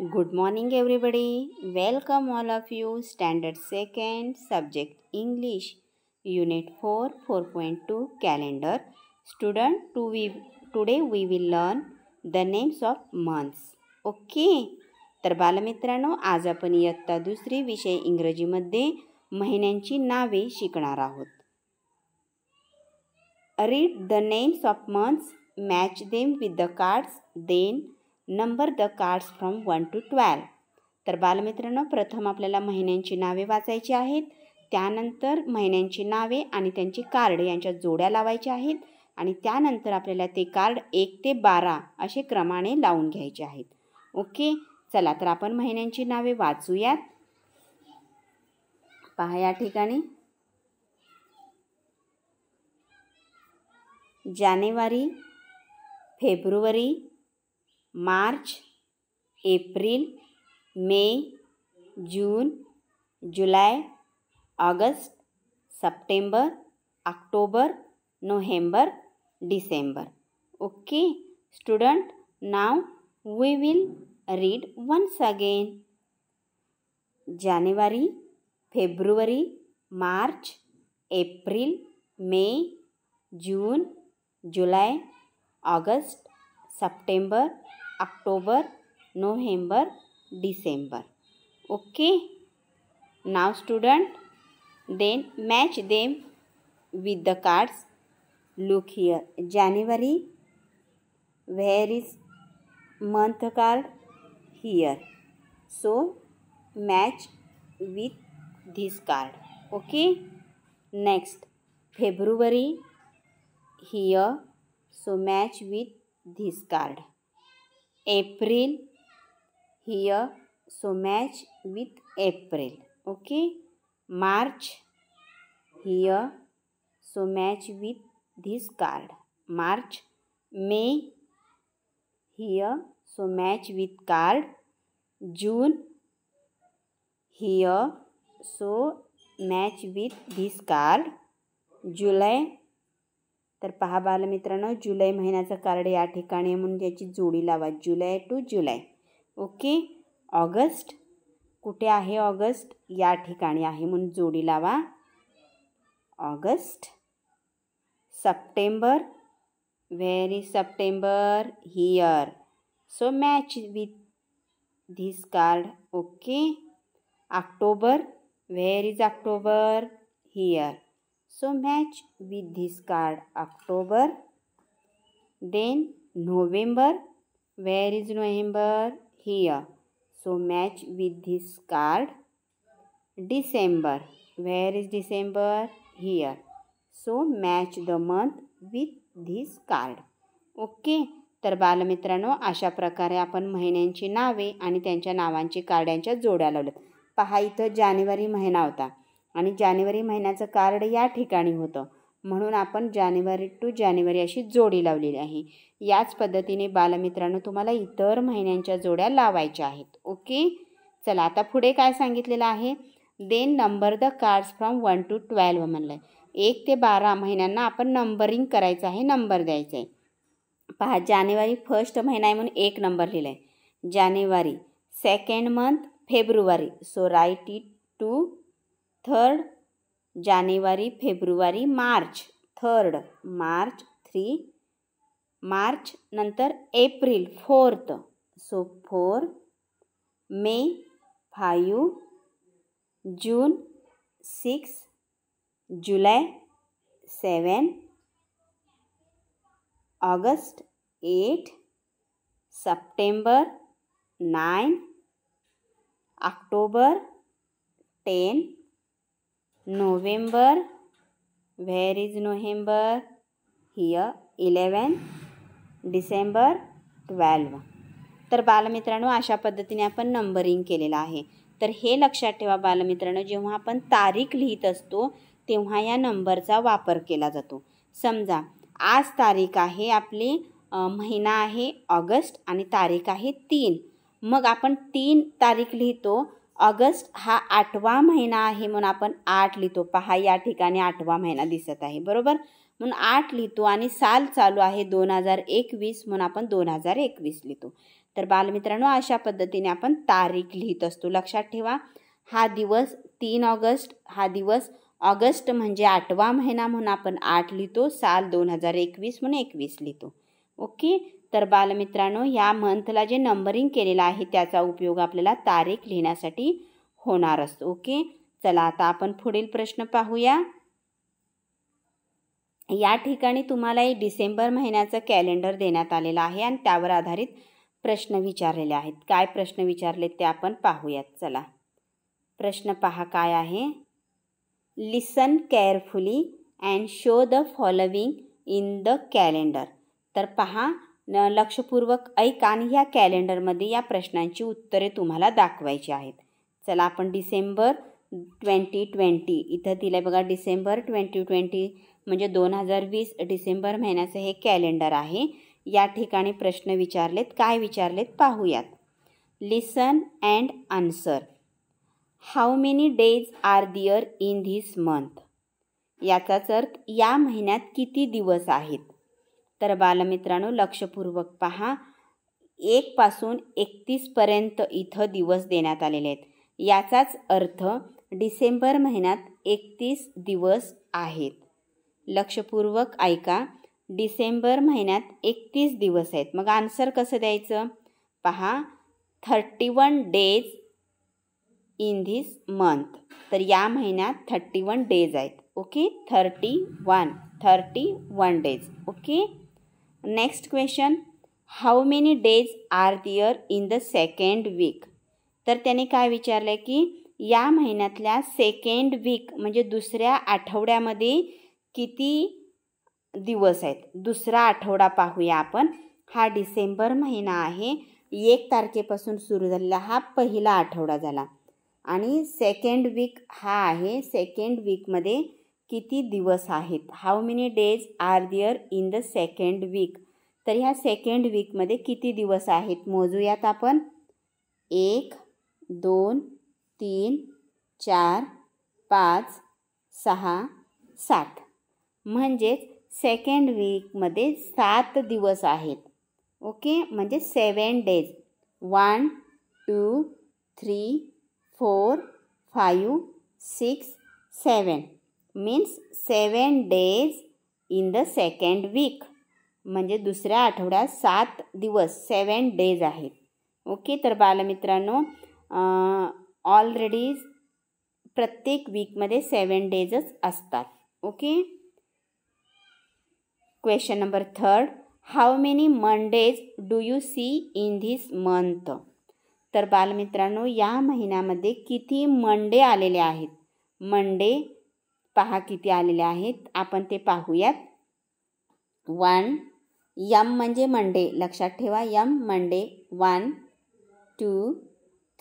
Good morning everybody welcome all of you standard second subject English unit four four point two calendar student to we today we will learn the names of months okay तर बालमित्रांनो आज आपण इयत्ता दुसरी विषय इंग्रजीमध्ये महिन्यांची नावे शिकणार आहोत read the names of months match them with the cards then number the cards from one to twelve तर बालमित्रांनो प्रथम आपल्याला महिन्यांची नावे वाचायची आहेत त्यानंतर महिन्यांची नावे आणि त्यांची कार्ड यांच्या जोड्या लावायचे आहेत आणि त्यानंतर आपल्याला ते कार्ड एक ते बारा असे क्रमाने लावून घ्यायचे आहेत ओके चला तर आपण महिन्यांची नावे वाचूयात पहा या ठिकाणी January February March April May June July August September October November December okay student now we will read once again January February March April May June July August September October, November, December. Okay. Now student, then match them with the cards. Look here. January. Where is month card? Here. So match with this card. Okay. Next. February. Here. So match with this card. April here so match with April okay March here so match with this card March May here so match with card June here so match with this card July तर पहा बालमित्रांनो जुलै महिन्याचं card या ठिकाणी म्हणून त्याची जोडी लावा July to July okay August कुठे आहे ऑगस्ट या ठिकाणी आहे म्हणून जोडी लावा August September where is September here so match with this card okay October where is October here so match with this card October then November Where is November here so match with this card December where is December here so match the month with this card okay तर बालमित्रांनो अशा प्रकारे आपण महिन्यांची नावे आणि त्यांच्या नावांची कार्डांच्या जोड्या लावल्यात पहा इथं जानेवारी महिना होता आणि जानेवारी महिन्याचं कार्ड या ठिकाणी होतं म्हणून आपण जानेवारी टू जानेवारी अशी जोडी लावलेली आहे याच पद्धतीने बालमित्रांनो तुम्हाला इतर महिन्यांच्या जोड्या लावायच्या आहेत ओके चला आता पुढे काय सांगितलेलं आहे then number the cards from one to twelve म्हणलं आहे एक ते बारा महिन्यांना आपण नंबरिंग करायचं आहे नंबर द्यायचा आहे पहा जानेवारी फर्स्ट महिना आहे म्हणून एक नंबर लिहिला आहे January second month February so write it two third January February March third March three March नंतर April fourth so four May five June six July seven August eight September nine October ten November where is November here eleven December twelve तर बालमित्रांनो अशा पद्धतीने आपण numbering केलेलं आहे तर हे लक्षात ठेवा बालमित्रांनो जेव्हा आपण तारीख लिहित असतो तेव्हा या नंबरचा वापर केला जातो समजा आज तारीख आहे आपली महिना आहे ऑगस्ट आणि तारीख आहे तीन मग आपण तीन तारीख लिहितो ऑगस्ट हा आठवा महिना आहे म्हणून आपण आठ लिहितो पहा या ठिकाणी आठवा महिना दिसत आहे बरोबर म्हणून आठ लिहितो आणि साल चालू आहे दोन हजार एकवीस म्हणून आपण दोन हजार एकवीस लिहितो तर बालमित्रांनो अशा पद्धतीने आपण तारीख लिहित असतो लक्षात ठेवा हा दिवस तीन ऑगस्ट हा दिवस ऑगस्ट म्हणजे आठवा महिना म्हणून आपण आठ लिहितो साल दोन हजार एकवीस म्हणून एकवीस लिहितो ओके तर बालमित्रांनो या मंथला जे नंबरिंग केलेलं आहे त्याचा उपयोग आपल्याला तारीख लिहिण्यासाठी होणार असतो ओके चला आता आपण पुढील प्रश्न पाहूया या ठिकाणी तुम्हाला एक डिसेंबर महिन्याचं कॅलेंडर देण्यात आलेलं आहे आणि त्यावर आधारित प्रश्न विचारलेले आहेत काय प्रश्न विचारले ते आपण पाहूयात चला प्रश्न पहा काय आहे listen carefully and show the following in the calendar तर पहा न लक्षपूर्वक ऐका आणि ह्या कॅलेंडरमध्ये या प्रश्नांची उत्तरे तुम्हाला दाखवायची आहेत चला आपण डिसेंबर ट्वेंटी ट्वेंटी इथं दिलं आहे बघा डिसेंबर ट्वेंटी ट्वेंटी म्हणजे दोन हजार वीस डिसेंबर महिन्याचं हे कॅलेंडर आहे या ठिकाणी प्रश्न विचारलेत काय विचारलेत पाहूयात listen and answer how many days are there in this month याचाच अर्थ या महिन्यात किती दिवस आहेत तर बालमित्रांनो लक्षपूर्वक पहा एकपासून एकतीसपर्यंत इथं दिवस देण्यात आलेले आहेत याचाच अर्थ डिसेंबर महिन्यात एकतीस दिवस आहेत लक्षपूर्वक ऐका डिसेंबर महिन्यात एकतीस दिवस आहेत मग आन्सर कसं द्यायचं पहा thirty one days in this month तर या महिन्यात थर्टी वन डेज आहेत okay thirty one thirty one days okay next question how many days are there in the second week तर त्याने काय विचारलं की या महिन्यातल्या सेकंड वीक म्हणजे दुसऱ्या आठवड्यामध्ये किती दिवस आहेत दुसरा आठवडा पाहूया आपण हा डिसेंबर महिना आहे एक तारखेपासून सुरू झालेला हा पहिला आठवडा झाला आणि सेकंड वीक हा आहे सेकंड वीकमध्ये किती दिवस आहेत how many days are there in the second week तर ह्या सेकंड वीकमध्ये किती दिवस आहेत मोजूयात आपण एक दोन तीन चार पाच सहा सात म्हणजेच सेकंड वीकमध्ये सात दिवस आहेत ओके म्हणजे seven days one two three four five six seven means seven days in the second week म्हणजे दुसऱ्या आठवड्यात सात दिवस सेवन डेज आहेत ओके तर बालमित्रांनो ऑलरेडी प्रत्येक वीकमध्ये सेवन डेजच असतात okay question number third how many Mondays do you see in this month तर बालमित्रांनो या महिन्यामध्ये किती मंडे आलेले आहेत मंडे पहा किती आलेले आहेत आपण ते पाहूयात वन यम म्हणजे मंडे लक्षात ठेवा यम Monday one two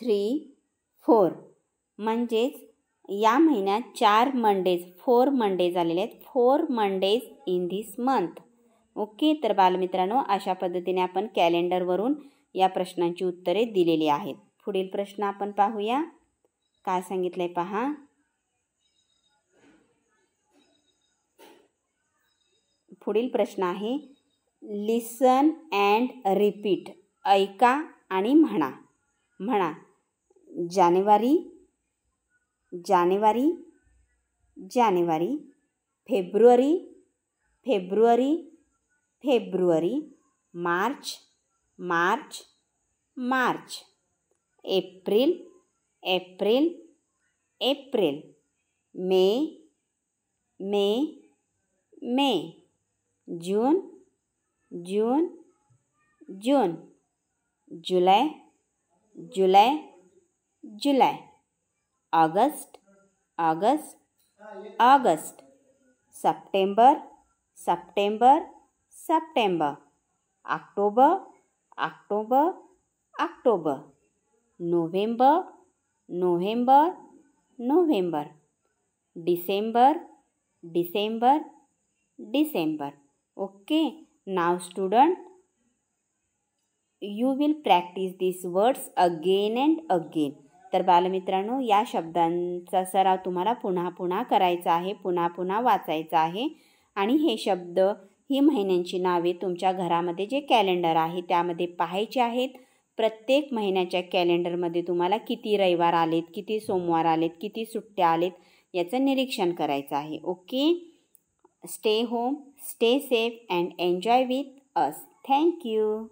three four म्हणजेच या महिन्यात चार मंडेज फोर मंडेज आलेले आहेत four Mondays in this month okay तर बालमित्रांनो अशा पद्धतीने आपण कॅलेंडरवरून या प्रश्नांची उत्तरे दिलेली आहेत पुढील प्रश्न आपण पाहूया काय सांगितलं आहे पहा पुढील प्रश्न आहे लिसन अँड रिपीट ऐका आणि म्हणा म्हणा January January January February February February March March March April April April May May May June June June July July July August August August September September September October October October November November November December December December okay now student you will practice this words again and again तर बालमित्रांनो या शब्दांचा सराव तुम्हाला पुन्हा पुन्हा करायचा आहे पुन्हा पुन्हा वाचायचा आहे आणि हे शब्द ही महिन्यांची नावे तुमच्या घरामध्ये जे कॅलेंडर आहे त्यामध्ये पाहायचे आहेत प्रत्येक महिन्याच्या कॅलेंडरमध्ये तुम्हाला किती रविवार आलेत किती सोमवार आलेत किती सुट्ट्या आलेत याचं निरीक्षण करायचं आहे okay Stay home, stay safe and enjoy with us. Thank you.